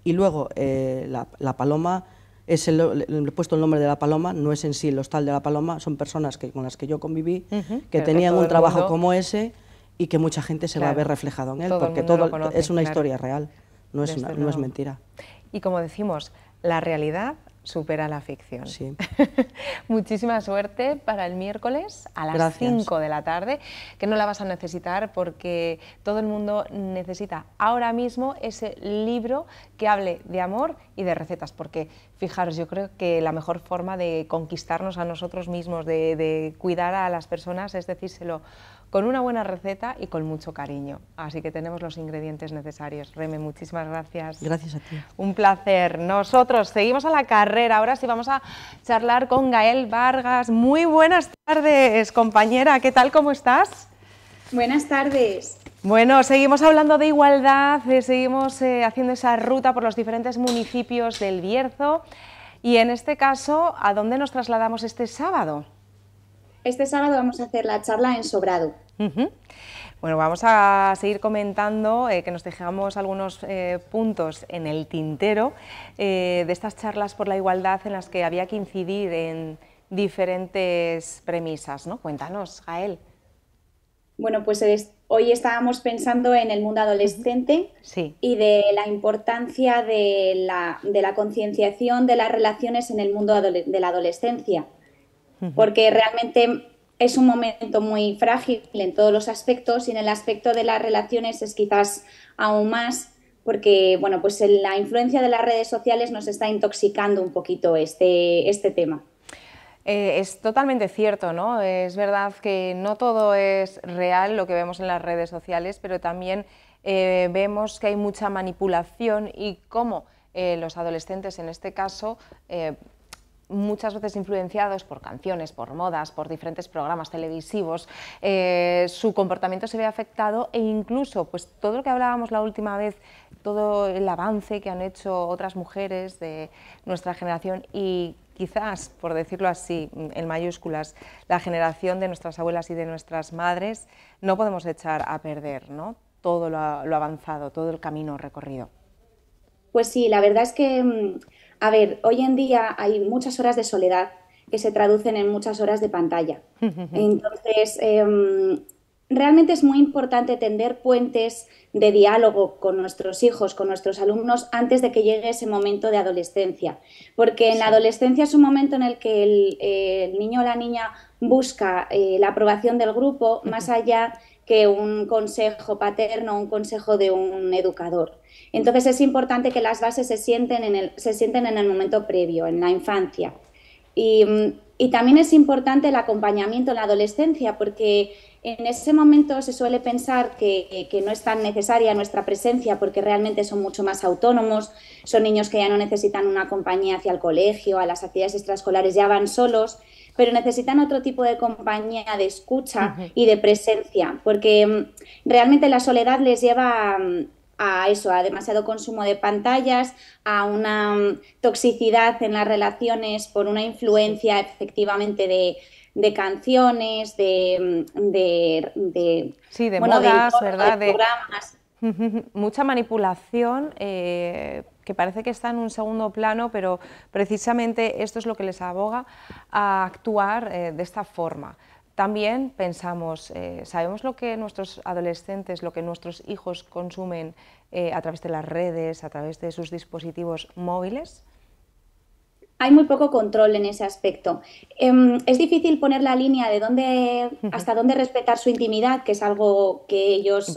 y luego la, paloma... Es le he puesto el nombre de la paloma, no es en sí el hostal de la paloma, son personas que, con las que yo conviví, que tenían un trabajo como ese, y que mucha gente se va a ver reflejado en él, porque todo es una historia real, no es, no es mentira. Y como decimos, la realidad supera la ficción. Sí. Muchísima suerte para el miércoles a las 5 de la tarde, que no la vas a necesitar porque todo el mundo necesita ahora mismo ese libro que hable de amor y de recetas, porque fijaros, yo creo que la mejor forma de conquistarnos a nosotros mismos, de cuidar a las personas, es decírselo con una buena receta y con mucho cariño. Así que tenemos los ingredientes necesarios. Reme, muchísimas gracias. Gracias a ti. Un placer. Nosotros seguimos a la carrera. Ahora sí vamos a charlar con Gael Vargas. Muy buenas tardes, compañera. ¿Qué tal? ¿Cómo estás? Buenas tardes. Bueno, seguimos hablando de igualdad, eh, seguimos eh, haciendo esa ruta por los diferentes municipios del Bierzo y en este caso, ¿a dónde nos trasladamos este sábado? Este sábado vamos a hacer la charla en Sobrado. Bueno, vamos a seguir comentando eh, que nos dejamos algunos eh, puntos en el tintero eh, de estas charlas por la igualdad en las que había que incidir en diferentes premisas, ¿no? Cuéntanos, Gael. Bueno, pues hoy estábamos pensando en el mundo adolescente y de la importancia de la concienciación de las relaciones en el mundo de la adolescencia porque realmente es un momento muy frágil en todos los aspectos y en el aspecto de las relaciones es quizás aún más porque bueno, pues la influencia de las redes sociales nos está intoxicando un poquito este, este tema. Eh, es totalmente cierto, ¿no? Es verdad que no todo es real lo que vemos en las redes sociales, pero también eh, vemos que hay mucha manipulación y cómo eh, los adolescentes en este caso muchas veces influenciados por canciones, por modas, por diferentes programas televisivos, eh, su comportamiento se ve afectado e incluso pues, todo lo que hablábamos la última vez, todo el avance que han hecho otras mujeres de nuestra generación y quizás, por decirlo así, en mayúsculas, la generación de nuestras abuelas y de nuestras madres, no podemos echar a perder ¿no? todo lo avanzado, todo el camino recorrido. Pues sí, la verdad es que mm, a ver, hoy en día hay muchas horas de soledad que se traducen en muchas horas de pantalla. Entonces, em, realmente es muy importante tender puentes de diálogo con nuestros hijos, con nuestros alumnos, antes de que llegue ese momento de adolescencia. Porque en la adolescencia es un momento en el que el, niño o la niña busca eh, la aprobación del grupo, más allá que un consejo paterno o un consejo de un educador. Entonces es importante que las bases se sienten en el, se sienten en el momento previo, en la infancia. Y, también es importante el acompañamiento en la adolescencia, porque en ese momento se suele pensar que, que, no es tan necesaria nuestra presencia porque realmente son mucho más autónomos, son niños que ya no necesitan una compañía hacia el colegio, a las actividades extraescolares ya van solos pero necesitan otro tipo de compañía, de escucha y de presencia, porque mm, realmente la soledad les lleva mm, a, eso, a demasiado consumo de pantallas, a una mm, toxicidad en las relaciones por una influencia efectivamente de, canciones, de, de, de de modas, De programas. Mucha manipulación eh, que parece que está en un segundo plano, pero precisamente esto es lo que les aboga a actuar eh, de esta forma. También pensamos, eh, sabemos lo que nuestros adolescentes, lo que nuestros hijos consumen eh, a través de las redes, a través de sus dispositivos móviles. Hay muy poco control en ese aspecto. Em, es difícil poner la línea de dónde, hasta dónde respetar su intimidad, que es algo que ellos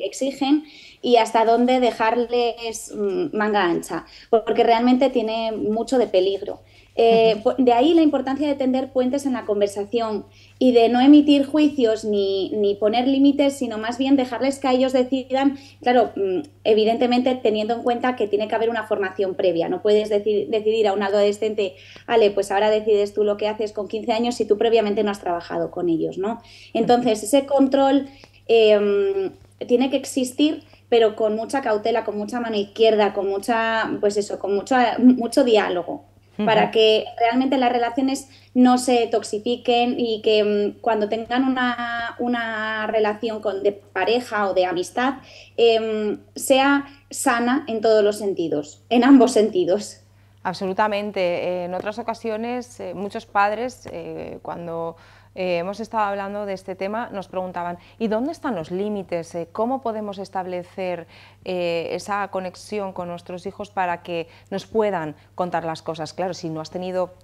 exigen y hasta dónde dejarles mm, manga ancha, porque realmente tiene mucho de peligro. Eh, de ahí la importancia de tender puentes en la conversación y de no emitir juicios ni, poner límites, sino más bien dejarles que ellos decidan, claro, mm, evidentemente teniendo en cuenta que tiene que haber una formación previa, no puedes decidir a un adolescente, vale, pues ahora decides tú lo que haces con 15 años si tú previamente no has trabajado con ellos, ¿no? Entonces, ese control em, tiene que existir pero con mucha cautela, con mucha mano izquierda, con mucha, pues eso, con mucho, mucho diálogo, para que realmente las relaciones no se toxifiquen y que mm, cuando tengan una, relación de pareja o de amistad em, sea sana en todos los sentidos, en ambos sentidos. Absolutamente. Eh, en otras ocasiones, eh, muchos padres, eh, cuando eh, hemos estado hablando de este tema, nos preguntaban, ¿y dónde están los límites? Eh, ¿Cómo podemos establecer eh, esa conexión con nuestros hijos para que nos puedan contar las cosas? Claro, si no has tenido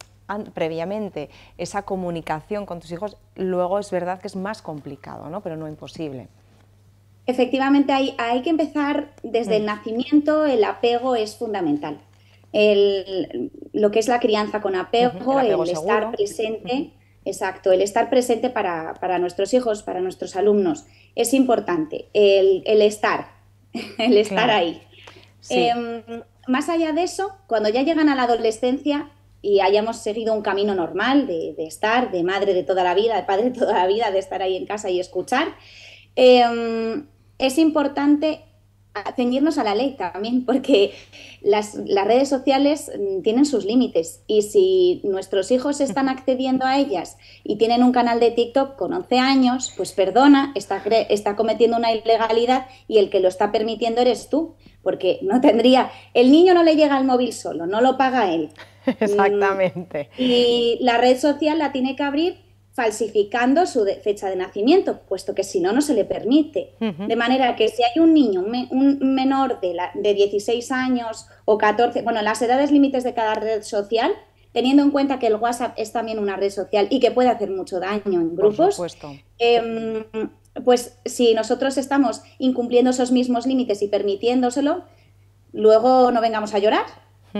previamente esa comunicación con tus hijos, luego es verdad que es más complicado, ¿no? pero no imposible. Efectivamente, hay, que empezar desde el mm. nacimiento, el apego es fundamental. lo que es la crianza con apego, el, estar presente. Exacto, el estar presente para, nuestros hijos, para nuestros alumnos, es importante, el, estar, el estar ahí. Em, más allá de eso, cuando ya llegan a la adolescencia y hayamos seguido un camino normal de, estar, de madre de toda la vida, de padre de toda la vida, de estar ahí en casa y escuchar, em, es importante ceñirnos a la ley también, porque las, las, redes sociales mm, tienen sus límites y si nuestros hijos están accediendo a ellas y tienen un canal de TikTok con 11 años, pues perdona, está, está cometiendo una ilegalidad y el que lo está permitiendo eres tú, porque no tendría, el niño no le llega al móvil solo, no lo paga él. Exactamente. Mm, y la red social la tiene que abrir falsificando su fecha de nacimiento, puesto que si no, no se le permite. De manera que si hay un niño, un, menor de, de 16 años o 14, bueno, las edades límites de cada red social, teniendo en cuenta que el WhatsApp es también una red social y que puede hacer mucho daño en grupos, em, pues si nosotros estamos incumpliendo esos mismos límites y permitiéndoselo, luego no vengamos a llorar.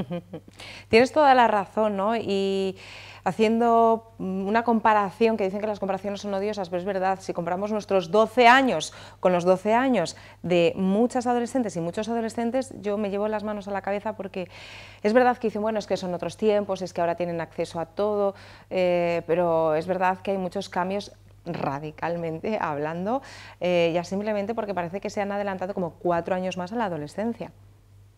Tienes toda la razón, ¿no? Y haciendo mm, una comparación, que dicen que las comparaciones son odiosas, pero es verdad, si comparamos nuestros 12 años con los 12 años de muchas adolescentes y muchos adolescentes, yo me llevo las manos a la cabeza porque es verdad que dicen, bueno, es que son otros tiempos, es que ahora tienen acceso a todo, eh, pero es verdad que hay muchos cambios radicalmente hablando, eh, ya simplemente porque parece que se han adelantado como cuatro años más a la adolescencia.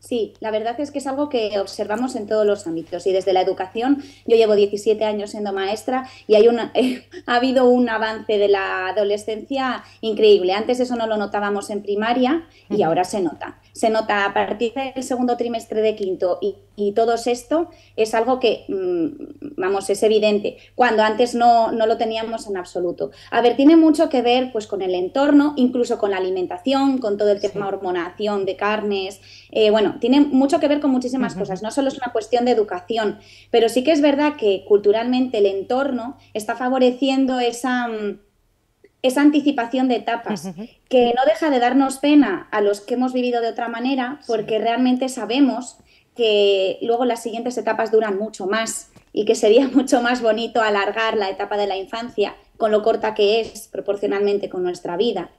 Sí, la verdad es que es algo que observamos en todos los ámbitos y desde la educación, yo llevo 17 años siendo maestra y hay una, ha habido un avance de la adolescencia increíble. Antes eso no lo notábamos en primaria y ahora se nota. Se nota a partir del segundo trimestre de quinto y, y todo esto es algo que, mm, vamos, es evidente, cuando antes no, no lo teníamos en absoluto. A ver, tiene mucho que ver pues con el entorno, incluso con la alimentación, con todo el tema hormonación de carnes, eh, bueno, tiene mucho que ver con muchísimas cosas, no solo es una cuestión de educación, pero sí que es verdad que culturalmente el entorno está favoreciendo esa mm, esa anticipación de etapas, que no deja de darnos pena a los que hemos vivido de otra manera, porque realmente sabemos que luego las siguientes etapas duran mucho más y que sería mucho más bonito alargar la etapa de la infancia con lo corta que es proporcionalmente con nuestra vida.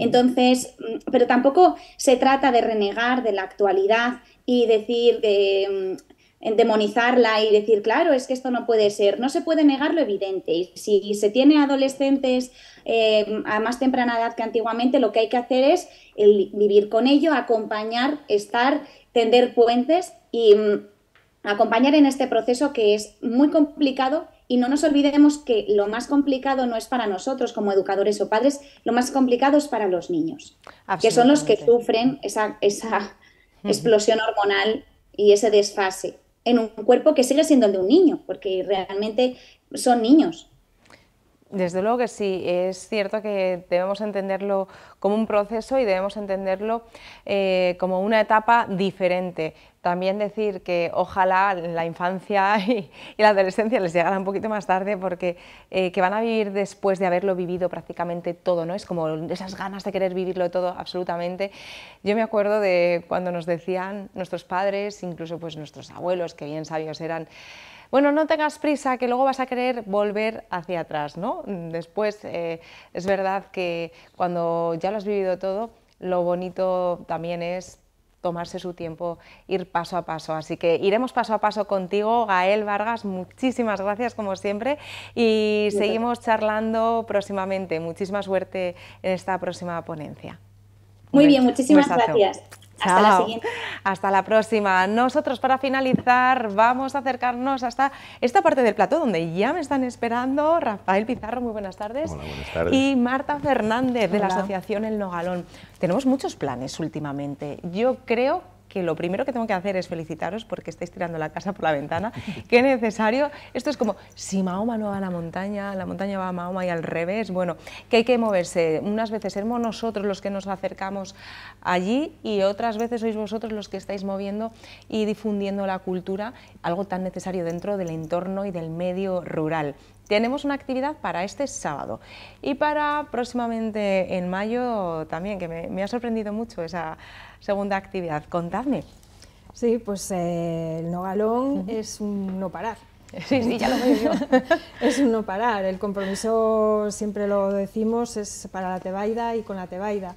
Entonces, mm, pero tampoco se trata de renegar de la actualidad y decir, de em, demonizarla y decir, claro, es que esto no puede ser. No se puede negar lo evidente. Y si se tiene adolescentes em, a más temprana edad que antiguamente, lo que hay que hacer es vivir con ello, acompañar, estar, tender puentes y mm, acompañar en este proceso que es muy complicado y no nos olvidemos que lo más complicado no es para nosotros como educadores o padres, lo más complicado es para los niños, que son los que sufren esa, esa explosión hormonal y ese desfase en un cuerpo que sigue siendo el de un niño, porque realmente son niños. Desde luego que sí, es cierto que debemos entenderlo como un proceso y debemos entenderlo eh, como una etapa diferente. También decir que ojalá la infancia y, la adolescencia les llegara un poquito más tarde porque eh, que van a vivir después de haberlo vivido prácticamente todo, ¿no? Es como esas ganas de querer vivirlo todo absolutamente. Yo me acuerdo de cuando nos decían nuestros padres, incluso pues nuestros abuelos, que bien sabios eran, bueno, no tengas prisa, que luego vas a querer volver hacia atrás, ¿no? Después, eh, es verdad que cuando ya lo has vivido todo, lo bonito también es tomarse su tiempo, ir paso a paso. Así que iremos paso a paso contigo, Gael Vargas. Muchísimas gracias como siempre y seguimos charlando próximamente. Muchísima suerte en esta próxima ponencia. Muy bien, muchísimas gracias. Hasta la próxima. Nosotros para finalizar vamos a acercarnos hasta esta parte del plato donde ya me están esperando Rafael Pizarro, muy buenas tardes. Hola, buenas tardes. Y Marta Fernández de la Asociación El Nogalón. Tenemos muchos planes últimamente. Yo creo que lo primero que tengo que hacer es felicitaros porque estáis tirando la casa por la ventana. Qué necesario. Esto es como, si Mahoma no va a la montaña, la montaña va a Mahoma y al revés. Bueno, que hay que moverse. Unas veces somos nosotros los que nos acercamos allí y otras veces sois vosotros los que estáis moviendo y difundiendo la cultura, algo tan necesario dentro del entorno y del medio rural tenemos una actividad para este sábado y para próximamente en mayo también, que me, ha sorprendido mucho esa segunda actividad. Contadme. Sí, pues eh, el nogalón galón es un no parar. Sí, sí, ya lo he dicho. es un no parar. El compromiso, siempre lo decimos, es para la tebaida y con la tebaida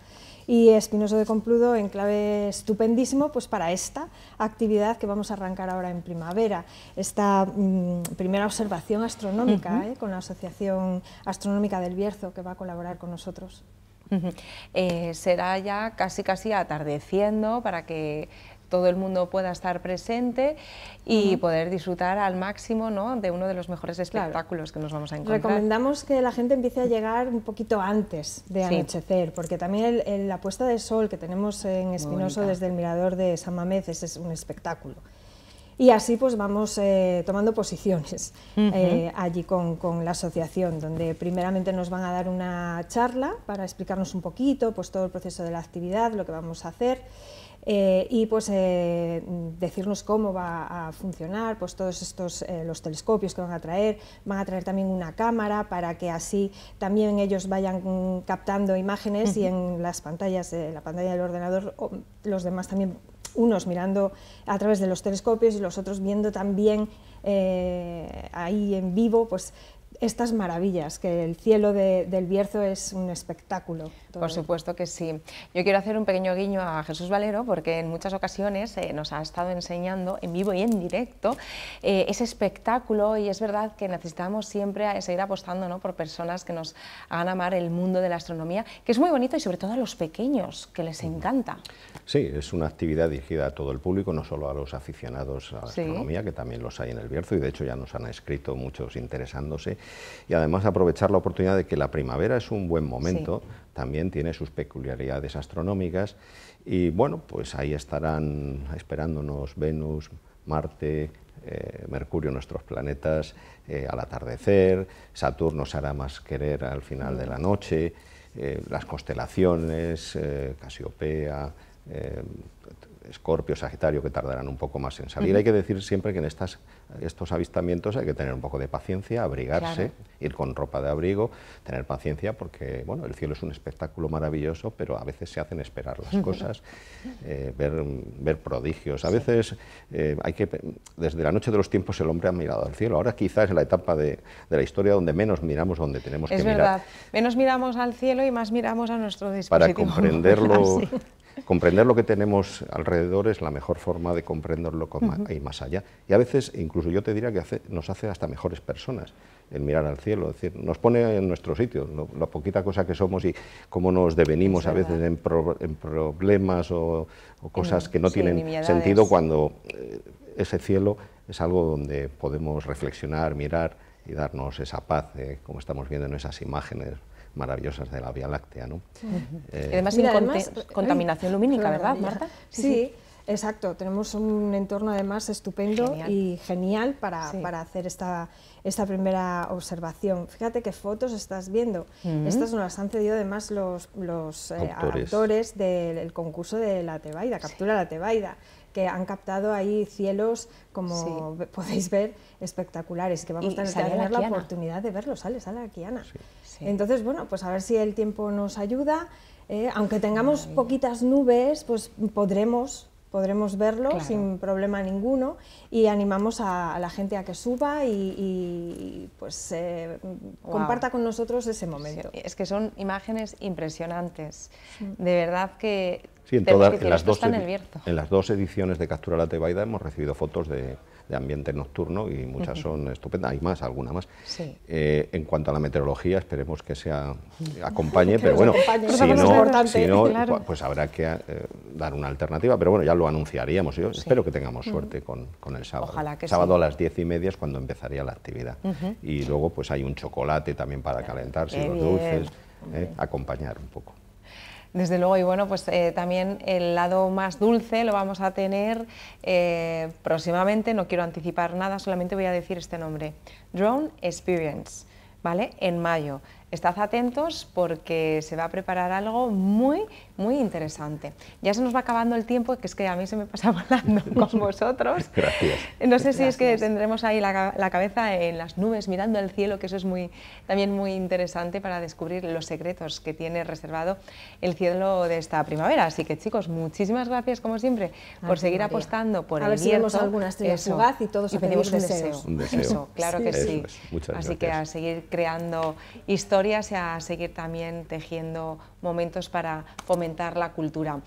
y Espinoso de Compludo en clave estupendísimo pues para esta actividad que vamos a arrancar ahora en primavera, esta mm, primera observación astronómica ¿eh? con la Asociación Astronómica del Bierzo que va a colaborar con nosotros. Eh, será ya casi casi atardeciendo para que todo el mundo pueda estar presente y poder disfrutar al máximo de uno de los mejores espectáculos que nos vamos a encontrar. Recomendamos que la gente empiece a llegar un poquito antes de anochecer, porque también el, la puesta de sol que tenemos en Espinoso desde el mirador de San Mamés es, un espectáculo y así pues vamos eh, tomando posiciones eh, allí con, la asociación, donde primeramente nos van a dar una charla para explicarnos un poquito pues todo el proceso de la actividad, lo que vamos a hacer eh, y pues eh, decirnos cómo va a funcionar, pues todos estos eh, los telescopios que van a traer, van a traer también una cámara para que así también ellos vayan captando imágenes y en las pantallas, la pantalla del ordenador, los demás también unos mirando a través de los telescopios y los otros viendo también ahí en vivo pues estas maravillas, que el cielo del Bierzo es un espectáculo. Por supuesto que sí. Yo quiero hacer un pequeño guiño a Jesús Valero porque en muchas ocasiones eh, nos ha estado enseñando en vivo y en directo eh, ese espectáculo y es verdad que necesitamos siempre seguir apostando ¿no? por personas que nos hagan amar el mundo de la astronomía, que es muy bonito y sobre todo a los pequeños, que les encanta. Sí, es una actividad dirigida a todo el público, no solo a los aficionados a la astronomía, que también los hay en el Bierzo y de hecho ya nos han escrito muchos interesándose y además aprovechar la oportunidad de que la primavera es un buen momento, también tiene sus peculiaridades astronómicas y bueno, pues ahí estarán esperándonos Venus, Marte, eh, Mercurio, nuestros planetas, eh, al atardecer, Saturno se hará más querer al final de la mm. noche, eh, las constelaciones, Casiopea, Escorpio, Sagitario, que tardarán un poco más en salir. Hay que decir siempre que en estos avistamientos hay que tener un poco de paciencia, abrigarse, ir con ropa de abrigo, tener paciencia porque bueno, el cielo es un espectáculo maravilloso, pero a veces se hacen esperar las cosas, eh, ver, prodigios. A veces eh, hay que, desde la noche de los tiempos el hombre ha mirado al cielo. Ahora quizás es la etapa de, la historia donde menos miramos, donde tenemos es que verdad. mirar. Menos miramos al cielo y más miramos a nuestro dispositivo. Para comprenderlo comprender lo que tenemos alrededor es la mejor forma de comprenderlo y más allá. Y a veces, incluso yo te diría que nos hace hasta mejores personas el mirar al cielo, decir, nos pone en nuestro sitio, lo, la poquita cosa que somos y cómo nos devenimos a veces en, problemas o, cosas que no tienen sentido cuando eh, ese cielo es algo donde podemos reflexionar, mirar y darnos esa paz, como estamos viendo en esas imágenes maravillosas de la Vía Láctea. ¿no? Eh, y además, eh, contaminación lumínica, ¿verdad, Marta? sí. Exacto, tenemos un entorno además estupendo y genial para, hacer esta, esta, primera observación. Fíjate qué fotos estás viendo. Estas nos las han cedido además los, los eh, autores, del concurso de la Tebaida, Captura la Tebaida que han captado ahí cielos, como podéis ver, espectaculares, que vamos a tener la, oportunidad de verlo sale, sale aquí Ana. Entonces, bueno, pues a ver si el tiempo nos ayuda. Eh, aunque tengamos poquitas nubes, pues podremos podremos verlo sin problema ninguno y animamos a, la gente a que suba y, pues eh, comparta con nosotros ese momento. es que son imágenes impresionantes, de verdad que Sí, en, todas, las dos, ediciones de Captura la Tebaida hemos recibido fotos de, ambiente nocturno y muchas son estupendas, hay más, alguna más. Eh, en cuanto a la meteorología, esperemos que sea acompañe, pero bueno, si no, pues habrá que eh, dar una alternativa, pero bueno, ya lo anunciaríamos. Yo espero que tengamos suerte con, con, el sábado. sábado a las diez y media es cuando empezaría la actividad. Y luego pues hay un chocolate también para calentarse, los dulces, eh, acompañar un poco. Desde luego, y bueno, pues eh, también el lado más dulce lo vamos a tener eh, próximamente, no quiero anticipar nada, solamente voy a decir este nombre, Drone Experience, ¿vale? En mayo. Estad atentos porque se va a preparar algo muy, muy interesante. Ya se nos va acabando el tiempo, que es que a mí se me pasa volando con vosotros. Gracias. No sé si es que tendremos ahí la, la, cabeza en las nubes mirando el cielo, que eso es muy, también muy interesante para descubrir los secretos que tiene reservado el cielo de esta primavera. Así que chicos, muchísimas gracias como siempre por seguir apostando por a el ver si vemos alguna estrella fugaz y todos y un deseo. Eso, claro que sí. Así que a seguir creando historias y a seguir también tejiendo momentos para fomentar la cultura.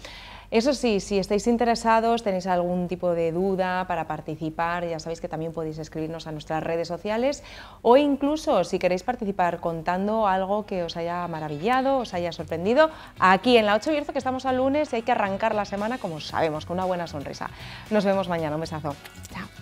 Eso sí, si estáis interesados, tenéis algún tipo de duda para participar, ya sabéis que también podéis escribirnos a nuestras redes sociales o incluso si queréis participar contando algo que os haya maravillado, os haya sorprendido, aquí en la 8 Bierzo que estamos al lunes y hay que arrancar la semana como sabemos, con una buena sonrisa. Nos vemos mañana, un besazo. Chao.